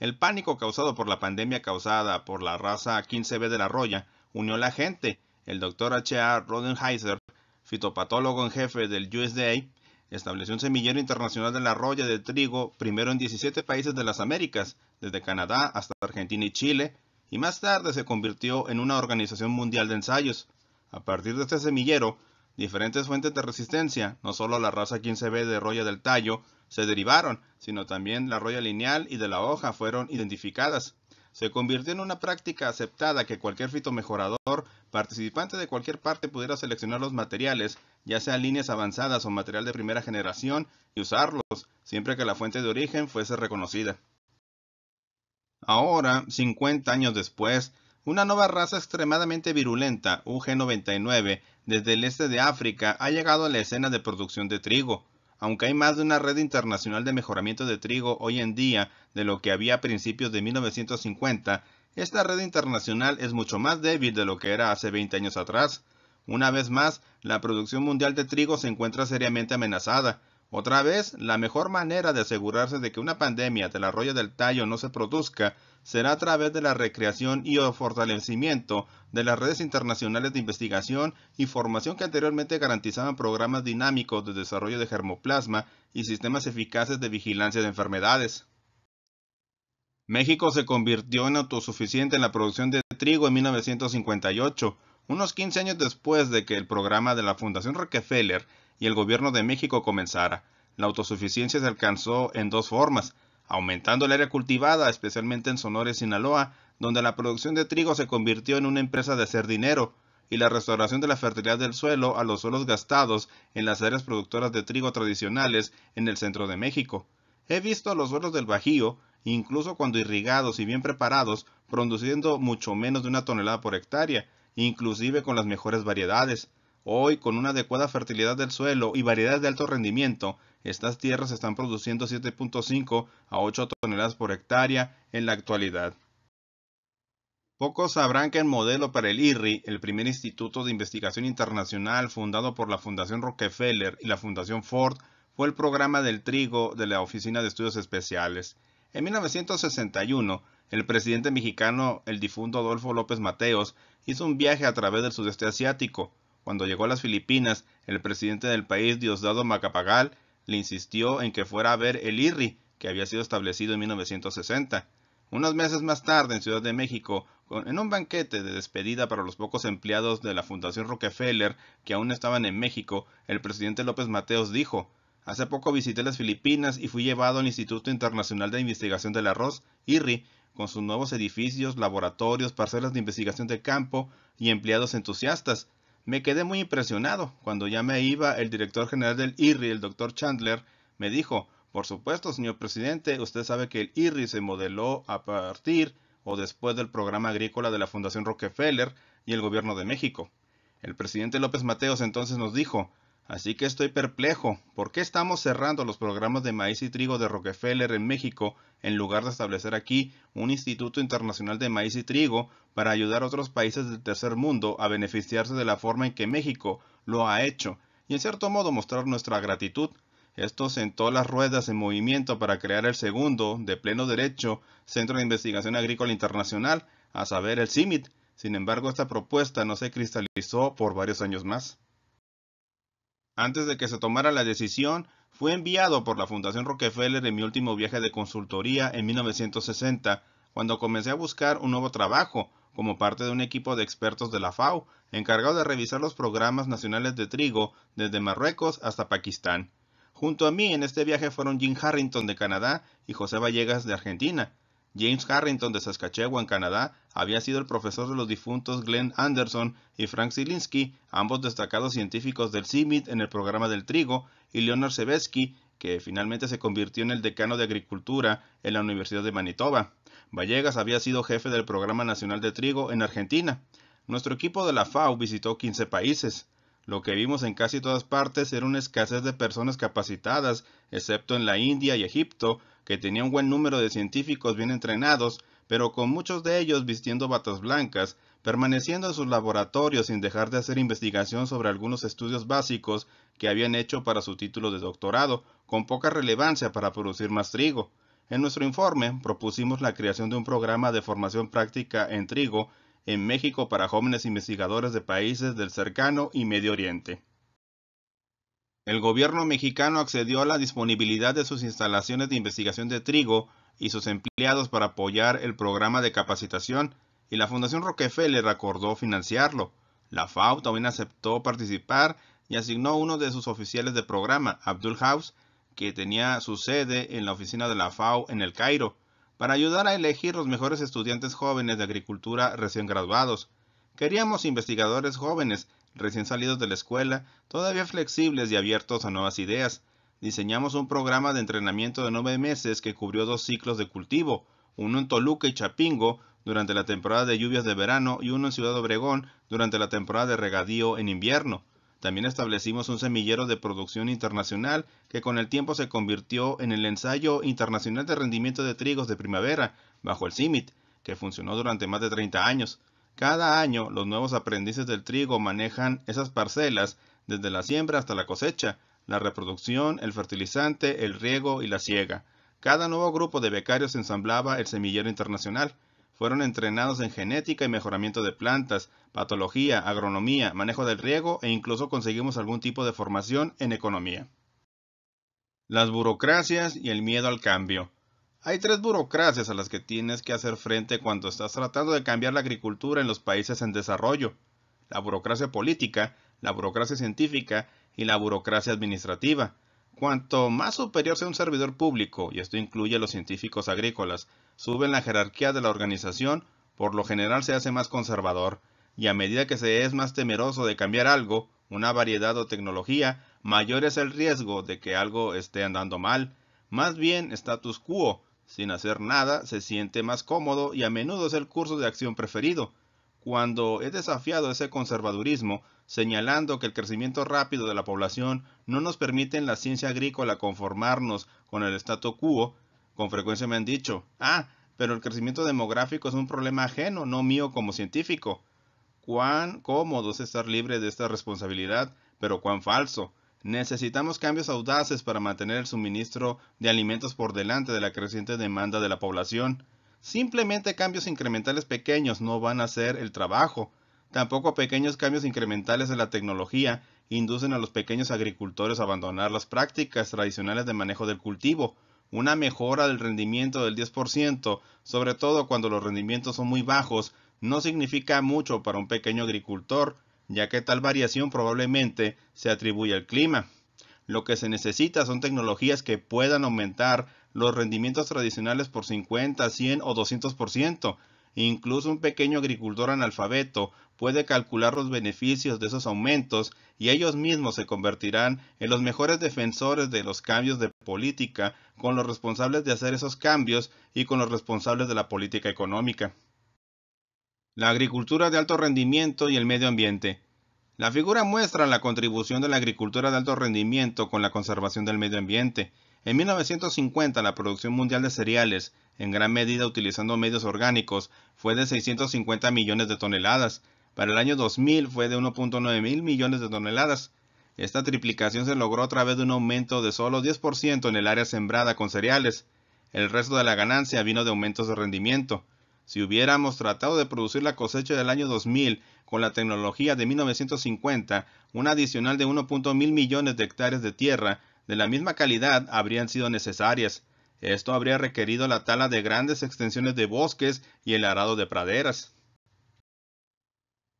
Speaker 1: El pánico causado por la pandemia causada por la raza 15B de la roya unió a la gente. El doctor H.A. Rodenheiser, fitopatólogo en jefe del USDA, estableció un semillero internacional de la roya de trigo primero en 17 países de las Américas, desde Canadá hasta Argentina y Chile, y más tarde se convirtió en una organización mundial de ensayos. A partir de este semillero, diferentes fuentes de resistencia, no solo la raza 15B de roya del tallo, se derivaron, sino también la roya lineal y de la hoja fueron identificadas. Se convirtió en una práctica aceptada que cualquier fitomejorador, participante de cualquier parte pudiera seleccionar los materiales, ya sea líneas avanzadas o material de primera generación, y usarlos, siempre que la fuente de origen fuese reconocida. Ahora, 50 años después, una nueva raza extremadamente virulenta, UG99, desde el este de África, ha llegado a la escena de producción de trigo. Aunque hay más de una red internacional de mejoramiento de trigo hoy en día de lo que había a principios de 1950, esta red internacional es mucho más débil de lo que era hace 20 años atrás. Una vez más, la producción mundial de trigo se encuentra seriamente amenazada, otra vez, la mejor manera de asegurarse de que una pandemia del arroyo del tallo no se produzca será a través de la recreación y o fortalecimiento de las redes internacionales de investigación y formación que anteriormente garantizaban programas dinámicos de desarrollo de germoplasma y sistemas eficaces de vigilancia de enfermedades. México se convirtió en autosuficiente en la producción de trigo en 1958, unos 15 años después de que el programa de la Fundación Rockefeller y el gobierno de México comenzara. La autosuficiencia se alcanzó en dos formas, aumentando el área cultivada, especialmente en Sonora y Sinaloa, donde la producción de trigo se convirtió en una empresa de hacer dinero, y la restauración de la fertilidad del suelo a los suelos gastados en las áreas productoras de trigo tradicionales en el centro de México. He visto los suelos del Bajío, incluso cuando irrigados y bien preparados, produciendo mucho menos de una tonelada por hectárea, inclusive con las mejores variedades. Hoy, con una adecuada fertilidad del suelo y variedades de alto rendimiento, estas tierras están produciendo 7.5 a 8 toneladas por hectárea en la actualidad. Pocos sabrán que el modelo para el IRRI, el primer instituto de investigación internacional fundado por la Fundación Rockefeller y la Fundación Ford, fue el programa del trigo de la Oficina de Estudios Especiales. En 1961, el presidente mexicano, el difunto Adolfo López Mateos, hizo un viaje a través del sudeste asiático. Cuando llegó a las Filipinas, el presidente del país, Diosdado Macapagal, le insistió en que fuera a ver el IRRI, que había sido establecido en 1960. Unos meses más tarde, en Ciudad de México, en un banquete de despedida para los pocos empleados de la Fundación Rockefeller que aún estaban en México, el presidente López Mateos dijo, Hace poco visité las Filipinas y fui llevado al Instituto Internacional de Investigación del Arroz, IRRI, con sus nuevos edificios, laboratorios, parcelas de investigación de campo y empleados entusiastas, me quedé muy impresionado. Cuando ya me iba, el director general del IRRI, el doctor Chandler, me dijo, por supuesto, señor presidente, usted sabe que el IRRI se modeló a partir o después del programa agrícola de la Fundación Rockefeller y el gobierno de México. El presidente López Mateos entonces nos dijo, Así que estoy perplejo. ¿Por qué estamos cerrando los programas de maíz y trigo de Rockefeller en México en lugar de establecer aquí un Instituto Internacional de Maíz y Trigo para ayudar a otros países del tercer mundo a beneficiarse de la forma en que México lo ha hecho y en cierto modo mostrar nuestra gratitud? Esto sentó las ruedas en movimiento para crear el segundo, de pleno derecho, Centro de Investigación Agrícola Internacional, a saber el CIMIT. Sin embargo, esta propuesta no se cristalizó por varios años más. Antes de que se tomara la decisión, fue enviado por la Fundación Rockefeller en mi último viaje de consultoría en 1960, cuando comencé a buscar un nuevo trabajo como parte de un equipo de expertos de la FAO, encargado de revisar los programas nacionales de trigo desde Marruecos hasta Pakistán. Junto a mí en este viaje fueron Jim Harrington de Canadá y José Vallegas de Argentina. James Harrington de Saskatchewan, Canadá, había sido el profesor de los difuntos Glenn Anderson y Frank Zielinski, ambos destacados científicos del CIMIT en el programa del trigo, y Leonard Sebesky, que finalmente se convirtió en el decano de Agricultura en la Universidad de Manitoba. Vallegas había sido jefe del Programa Nacional de Trigo en Argentina. Nuestro equipo de la FAO visitó 15 países. Lo que vimos en casi todas partes era una escasez de personas capacitadas, excepto en la India y Egipto, que tenía un buen número de científicos bien entrenados, pero con muchos de ellos vistiendo batas blancas, permaneciendo en sus laboratorios sin dejar de hacer investigación sobre algunos estudios básicos que habían hecho para su título de doctorado, con poca relevancia para producir más trigo. En nuestro informe propusimos la creación de un programa de formación práctica en trigo en México para jóvenes investigadores de países del cercano y Medio Oriente. El gobierno mexicano accedió a la disponibilidad de sus instalaciones de investigación de trigo y sus empleados para apoyar el programa de capacitación y la Fundación Rockefeller acordó financiarlo. La FAO también aceptó participar y asignó uno de sus oficiales de programa, Abdul House, que tenía su sede en la oficina de la FAO en el Cairo, para ayudar a elegir los mejores estudiantes jóvenes de agricultura recién graduados. Queríamos investigadores jóvenes recién salidos de la escuela, todavía flexibles y abiertos a nuevas ideas. Diseñamos un programa de entrenamiento de nueve meses que cubrió dos ciclos de cultivo, uno en Toluca y Chapingo durante la temporada de lluvias de verano y uno en Ciudad Obregón durante la temporada de regadío en invierno. También establecimos un semillero de producción internacional que con el tiempo se convirtió en el ensayo internacional de rendimiento de trigos de primavera, bajo el CIMIT, que funcionó durante más de 30 años. Cada año los nuevos aprendices del trigo manejan esas parcelas desde la siembra hasta la cosecha, la reproducción, el fertilizante, el riego y la siega. Cada nuevo grupo de becarios ensamblaba el semillero internacional. Fueron entrenados en genética y mejoramiento de plantas, patología, agronomía, manejo del riego e incluso conseguimos algún tipo de formación en economía. Las burocracias y el miedo al cambio. Hay tres burocracias a las que tienes que hacer frente cuando estás tratando de cambiar la agricultura en los países en desarrollo. La burocracia política, la burocracia científica y la burocracia administrativa. Cuanto más superior sea un servidor público, y esto incluye a los científicos agrícolas, suben la jerarquía de la organización, por lo general se hace más conservador, y a medida que se es más temeroso de cambiar algo, una variedad o tecnología, mayor es el riesgo de que algo esté andando mal. Más bien status quo, sin hacer nada, se siente más cómodo y a menudo es el curso de acción preferido, cuando he desafiado ese conservadurismo señalando que el crecimiento rápido de la población no nos permite en la ciencia agrícola conformarnos con el statu quo, con frecuencia me han dicho, ah, pero el crecimiento demográfico es un problema ajeno, no mío como científico. Cuán cómodo es estar libre de esta responsabilidad, pero cuán falso. Necesitamos cambios audaces para mantener el suministro de alimentos por delante de la creciente demanda de la población. Simplemente cambios incrementales pequeños no van a hacer el trabajo. Tampoco pequeños cambios incrementales de la tecnología inducen a los pequeños agricultores a abandonar las prácticas tradicionales de manejo del cultivo. Una mejora del rendimiento del 10%, sobre todo cuando los rendimientos son muy bajos, no significa mucho para un pequeño agricultor ya que tal variación probablemente se atribuye al clima. Lo que se necesita son tecnologías que puedan aumentar los rendimientos tradicionales por 50, 100 o 200%. Incluso un pequeño agricultor analfabeto puede calcular los beneficios de esos aumentos y ellos mismos se convertirán en los mejores defensores de los cambios de política, con los responsables de hacer esos cambios y con los responsables de la política económica la agricultura de alto rendimiento y el medio ambiente. La figura muestra la contribución de la agricultura de alto rendimiento con la conservación del medio ambiente. En 1950 la producción mundial de cereales, en gran medida utilizando medios orgánicos, fue de 650 millones de toneladas. Para el año 2000 fue de 1.9 mil millones de toneladas. Esta triplicación se logró a través de un aumento de solo 10% en el área sembrada con cereales. El resto de la ganancia vino de aumentos de rendimiento. Si hubiéramos tratado de producir la cosecha del año 2000 con la tecnología de 1950, un adicional de 1.000 millones de hectáreas de tierra de la misma calidad habrían sido necesarias. Esto habría requerido la tala de grandes extensiones de bosques y el arado de praderas.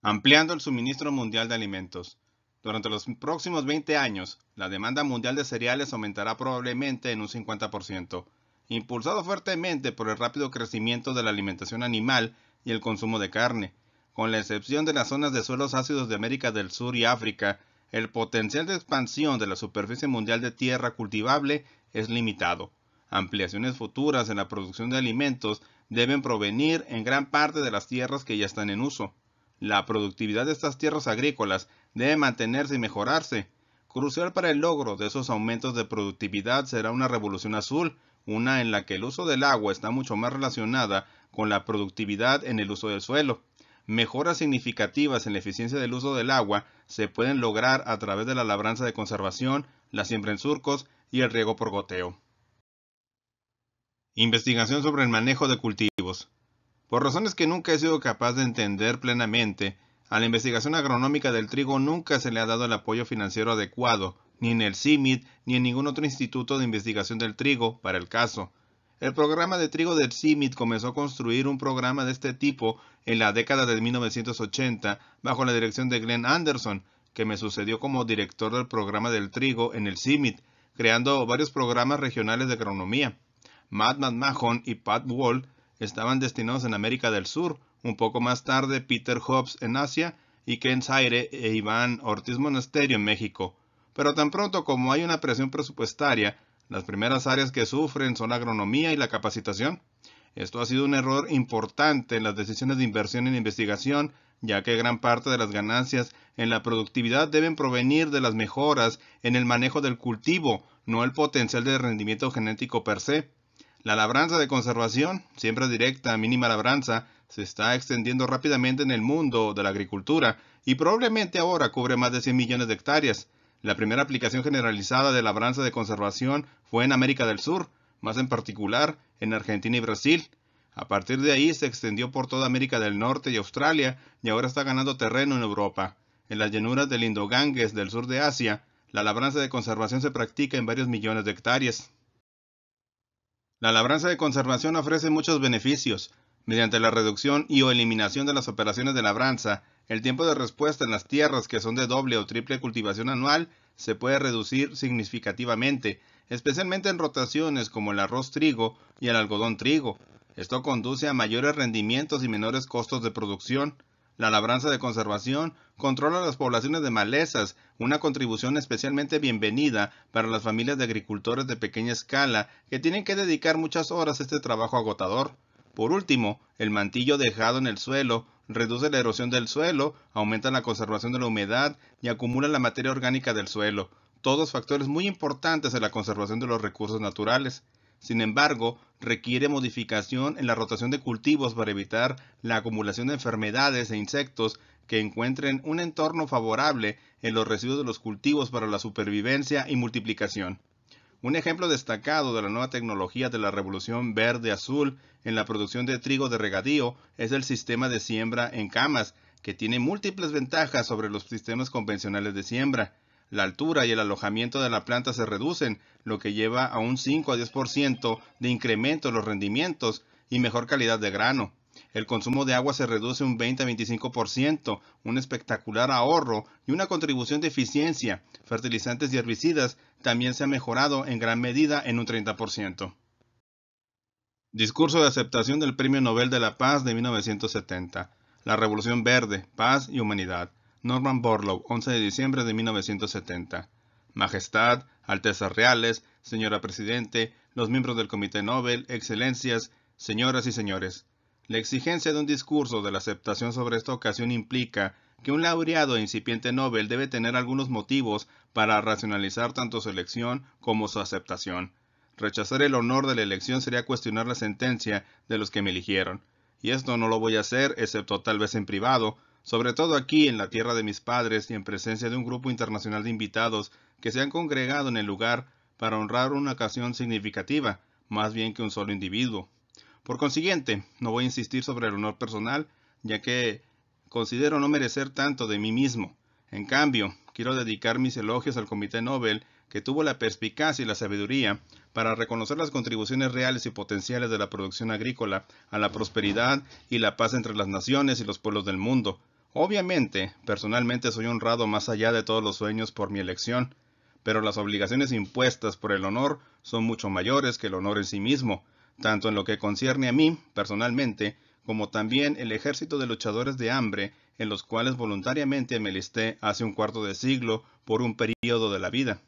Speaker 1: Ampliando el suministro mundial de alimentos. Durante los próximos 20 años, la demanda mundial de cereales aumentará probablemente en un 50% impulsado fuertemente por el rápido crecimiento de la alimentación animal y el consumo de carne. Con la excepción de las zonas de suelos ácidos de América del Sur y África, el potencial de expansión de la superficie mundial de tierra cultivable es limitado. Ampliaciones futuras en la producción de alimentos deben provenir en gran parte de las tierras que ya están en uso. La productividad de estas tierras agrícolas debe mantenerse y mejorarse. Crucial para el logro de esos aumentos de productividad será una revolución azul una en la que el uso del agua está mucho más relacionada con la productividad en el uso del suelo. Mejoras significativas en la eficiencia del uso del agua se pueden lograr a través de la labranza de conservación, la siembra en surcos y el riego por goteo. Investigación sobre el manejo de cultivos. Por razones que nunca he sido capaz de entender plenamente, a la investigación agronómica del trigo nunca se le ha dado el apoyo financiero adecuado, ni en el CIMIT, ni en ningún otro instituto de investigación del trigo para el caso. El programa de trigo del CIMIT comenzó a construir un programa de este tipo en la década de 1980 bajo la dirección de Glenn Anderson, que me sucedió como director del programa del trigo en el CIMIT, creando varios programas regionales de agronomía. Matt McMahon y Pat Wall estaban destinados en América del Sur, un poco más tarde Peter Hobbs en Asia y Ken Zaire e Iván Ortiz Monasterio en México pero tan pronto como hay una presión presupuestaria, las primeras áreas que sufren son la agronomía y la capacitación. Esto ha sido un error importante en las decisiones de inversión en investigación, ya que gran parte de las ganancias en la productividad deben provenir de las mejoras en el manejo del cultivo, no el potencial de rendimiento genético per se. La labranza de conservación, siempre directa, mínima labranza, se está extendiendo rápidamente en el mundo de la agricultura y probablemente ahora cubre más de 100 millones de hectáreas. La primera aplicación generalizada de labranza de conservación fue en América del Sur, más en particular en Argentina y Brasil. A partir de ahí se extendió por toda América del Norte y Australia y ahora está ganando terreno en Europa. En las llanuras del indo del sur de Asia, la labranza de conservación se practica en varios millones de hectáreas. La labranza de conservación ofrece muchos beneficios, Mediante la reducción y o eliminación de las operaciones de labranza, el tiempo de respuesta en las tierras que son de doble o triple cultivación anual se puede reducir significativamente, especialmente en rotaciones como el arroz trigo y el algodón trigo. Esto conduce a mayores rendimientos y menores costos de producción. La labranza de conservación controla las poblaciones de malezas, una contribución especialmente bienvenida para las familias de agricultores de pequeña escala que tienen que dedicar muchas horas a este trabajo agotador. Por último, el mantillo dejado en el suelo reduce la erosión del suelo, aumenta la conservación de la humedad y acumula la materia orgánica del suelo, todos factores muy importantes en la conservación de los recursos naturales. Sin embargo, requiere modificación en la rotación de cultivos para evitar la acumulación de enfermedades e insectos que encuentren un entorno favorable en los residuos de los cultivos para la supervivencia y multiplicación. Un ejemplo destacado de la nueva tecnología de la revolución verde-azul en la producción de trigo de regadío es el sistema de siembra en camas, que tiene múltiples ventajas sobre los sistemas convencionales de siembra. La altura y el alojamiento de la planta se reducen, lo que lleva a un 5 a 10% de incremento en los rendimientos y mejor calidad de grano. El consumo de agua se reduce un 20-25%, un espectacular ahorro y una contribución de eficiencia. Fertilizantes y herbicidas también se ha mejorado en gran medida en un 30%. Discurso de aceptación del Premio Nobel de la Paz de 1970. La Revolución Verde, Paz y Humanidad. Norman Borlaug, 11 de diciembre de 1970. Majestad, Altezas Reales, Señora Presidente, los miembros del Comité Nobel, Excelencias, señoras y señores. La exigencia de un discurso de la aceptación sobre esta ocasión implica que un laureado e incipiente Nobel debe tener algunos motivos para racionalizar tanto su elección como su aceptación. Rechazar el honor de la elección sería cuestionar la sentencia de los que me eligieron. Y esto no lo voy a hacer, excepto tal vez en privado, sobre todo aquí en la tierra de mis padres y en presencia de un grupo internacional de invitados que se han congregado en el lugar para honrar una ocasión significativa, más bien que un solo individuo. Por consiguiente, no voy a insistir sobre el honor personal, ya que considero no merecer tanto de mí mismo. En cambio, quiero dedicar mis elogios al Comité Nobel que tuvo la perspicacia y la sabiduría para reconocer las contribuciones reales y potenciales de la producción agrícola a la prosperidad y la paz entre las naciones y los pueblos del mundo. Obviamente, personalmente soy honrado más allá de todos los sueños por mi elección, pero las obligaciones impuestas por el honor son mucho mayores que el honor en sí mismo, tanto en lo que concierne a mí, personalmente, como también el ejército de luchadores de hambre en los cuales voluntariamente me listé hace un cuarto de siglo por un período de la vida.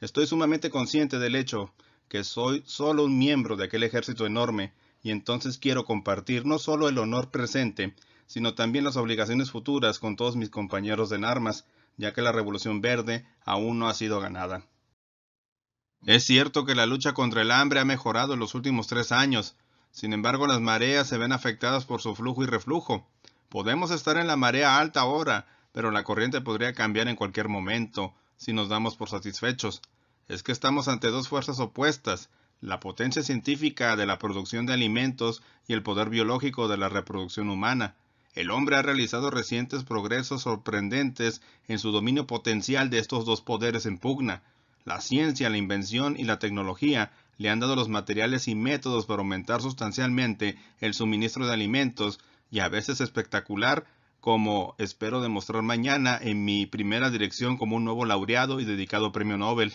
Speaker 1: Estoy sumamente consciente del hecho que soy solo un miembro de aquel ejército enorme y entonces quiero compartir no solo el honor presente, sino también las obligaciones futuras con todos mis compañeros en armas, ya que la Revolución Verde aún no ha sido ganada. Es cierto que la lucha contra el hambre ha mejorado en los últimos tres años, sin embargo las mareas se ven afectadas por su flujo y reflujo. Podemos estar en la marea alta ahora, pero la corriente podría cambiar en cualquier momento, si nos damos por satisfechos. Es que estamos ante dos fuerzas opuestas, la potencia científica de la producción de alimentos y el poder biológico de la reproducción humana. El hombre ha realizado recientes progresos sorprendentes en su dominio potencial de estos dos poderes en pugna, la ciencia, la invención y la tecnología le han dado los materiales y métodos para aumentar sustancialmente el suministro de alimentos y a veces espectacular, como espero demostrar mañana en mi primera dirección como un nuevo laureado y dedicado premio Nobel.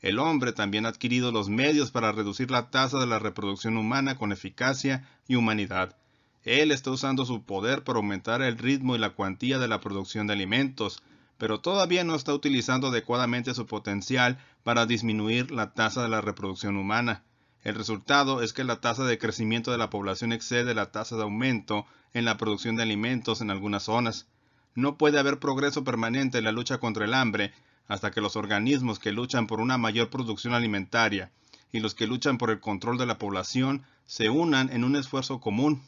Speaker 1: El hombre también ha adquirido los medios para reducir la tasa de la reproducción humana con eficacia y humanidad. Él está usando su poder para aumentar el ritmo y la cuantía de la producción de alimentos, pero todavía no está utilizando adecuadamente su potencial para disminuir la tasa de la reproducción humana. El resultado es que la tasa de crecimiento de la población excede la tasa de aumento en la producción de alimentos en algunas zonas. No puede haber progreso permanente en la lucha contra el hambre hasta que los organismos que luchan por una mayor producción alimentaria y los que luchan por el control de la población se unan en un esfuerzo común.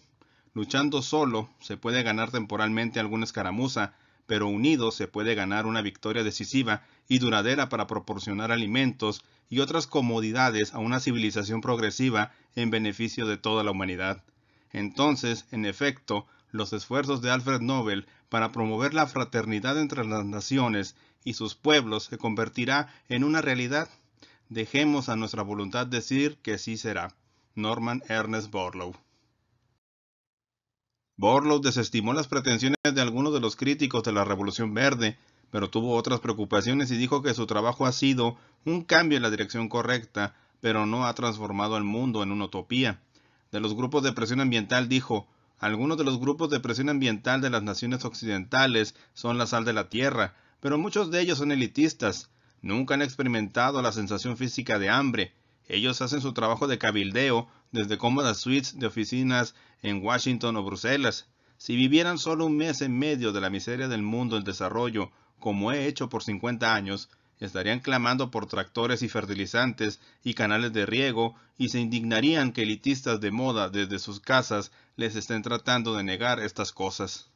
Speaker 1: Luchando solo se puede ganar temporalmente alguna escaramuza, pero unidos se puede ganar una victoria decisiva y duradera para proporcionar alimentos y otras comodidades a una civilización progresiva en beneficio de toda la humanidad. Entonces, en efecto, los esfuerzos de Alfred Nobel para promover la fraternidad entre las naciones y sus pueblos se convertirá en una realidad. Dejemos a nuestra voluntad decir que sí será. Norman Ernest Borlaug Borlow desestimó las pretensiones de algunos de los críticos de la Revolución Verde, pero tuvo otras preocupaciones y dijo que su trabajo ha sido un cambio en la dirección correcta, pero no ha transformado al mundo en una utopía. De los grupos de presión ambiental dijo, algunos de los grupos de presión ambiental de las naciones occidentales son la sal de la tierra, pero muchos de ellos son elitistas. Nunca han experimentado la sensación física de hambre, ellos hacen su trabajo de cabildeo desde cómodas suites de oficinas en Washington o Bruselas. Si vivieran solo un mes en medio de la miseria del mundo en desarrollo, como he hecho por 50 años, estarían clamando por tractores y fertilizantes y canales de riego y se indignarían que elitistas de moda desde sus casas les estén tratando de negar estas cosas.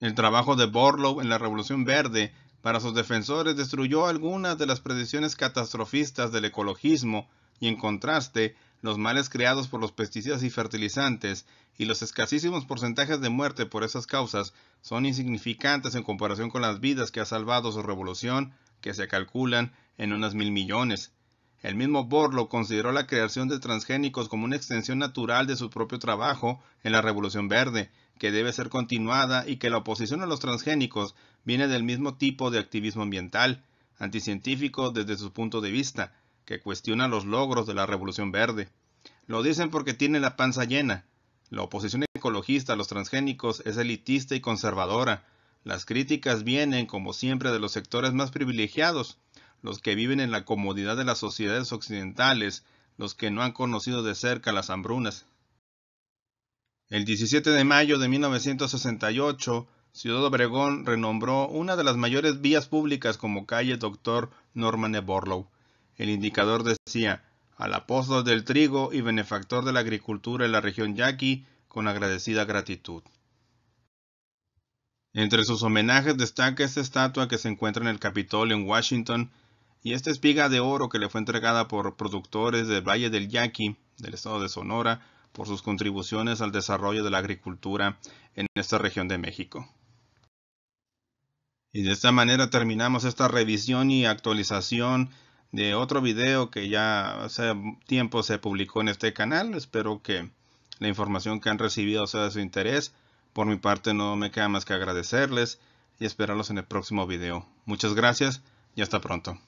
Speaker 1: El trabajo de Borlow en la Revolución Verde para sus defensores destruyó algunas de las predicciones catastrofistas del ecologismo y en contraste, los males creados por los pesticidas y fertilizantes y los escasísimos porcentajes de muerte por esas causas son insignificantes en comparación con las vidas que ha salvado su revolución, que se calculan en unas mil millones. El mismo Borlo consideró la creación de transgénicos como una extensión natural de su propio trabajo en la Revolución Verde, que debe ser continuada y que la oposición a los transgénicos viene del mismo tipo de activismo ambiental, anticientífico desde su punto de vista, que cuestiona los logros de la Revolución Verde. Lo dicen porque tiene la panza llena. La oposición ecologista a los transgénicos es elitista y conservadora. Las críticas vienen, como siempre, de los sectores más privilegiados, los que viven en la comodidad de las sociedades occidentales, los que no han conocido de cerca las hambrunas. El 17 de mayo de 1968, Ciudad Obregón renombró una de las mayores vías públicas como calle Dr. Norman E. Borlow. El indicador decía, al apóstol del trigo y benefactor de la agricultura en la región yaqui, con agradecida gratitud. Entre sus homenajes destaca esta estatua que se encuentra en el Capitolio en Washington y esta espiga de oro que le fue entregada por productores del Valle del Yaqui, del estado de Sonora, por sus contribuciones al desarrollo de la agricultura en esta región de México. Y de esta manera terminamos esta revisión y actualización de otro video que ya hace tiempo se publicó en este canal. Espero que la información que han recibido sea de su interés. Por mi parte no me queda más que agradecerles y esperarlos en el próximo video. Muchas gracias y hasta pronto.